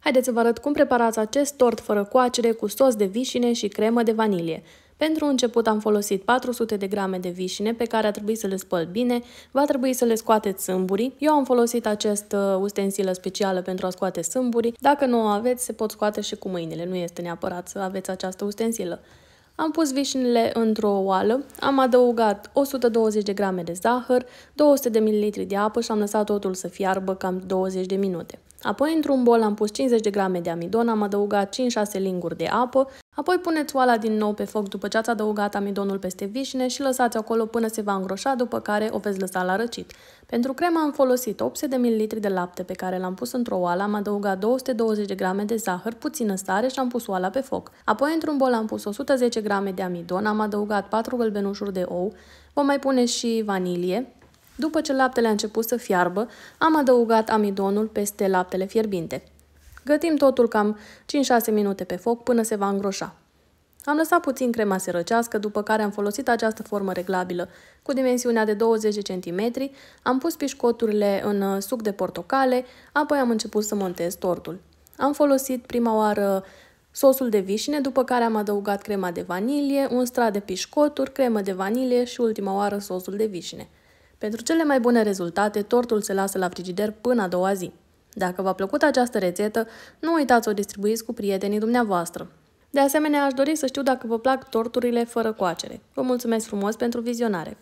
Haideți să vă arăt cum preparați acest tort fără coacere cu sos de vișine și cremă de vanilie. Pentru început am folosit 400 de grame de vișine pe care a trebuit să le spăl bine, va trebui să le scoateți sâmburii. Eu am folosit acest uh, ustensilă specială pentru a scoate sâmburii. Dacă nu o aveți, se pot scoate și cu mâinile, nu este neapărat să aveți această ustensilă. Am pus vișinile într-o oală, am adăugat 120 de grame de zahăr, 200 de ml de apă și am lăsat totul să fiarbă cam 20 de minute. Apoi, într-un bol, am pus 50 de grame de amidon, am adăugat 5-6 linguri de apă Apoi puneți oala din nou pe foc după ce ați adăugat amidonul peste vișine și lăsați acolo până se va îngroșa, după care o veți lăsa la răcit. Pentru crema am folosit 800 ml de lapte pe care l-am pus într-o oală, am adăugat 220 g de zahăr, puțină sare și am pus oala pe foc. Apoi într-un bol am pus 110 g de amidon, am adăugat 4 gălbenușuri de ou, vom mai pune și vanilie, după ce laptele a început să fiarbă, am adăugat amidonul peste laptele fierbinte. Gătim totul cam 5-6 minute pe foc până se va îngroșa. Am lăsat puțin crema să răcească, după care am folosit această formă reglabilă. Cu dimensiunea de 20 cm, am pus pișcoturile în uh, suc de portocale, apoi am început să montez tortul. Am folosit prima oară sosul de vișine, după care am adăugat crema de vanilie, un strat de pișcoturi, cremă de vanilie și ultima oară sosul de vișine. Pentru cele mai bune rezultate, tortul se lasă la frigider până a doua zi. Dacă v-a plăcut această rețetă, nu uitați să o distribuiți cu prietenii dumneavoastră. De asemenea, aș dori să știu dacă vă plac torturile fără coacere. Vă mulțumesc frumos pentru vizionare!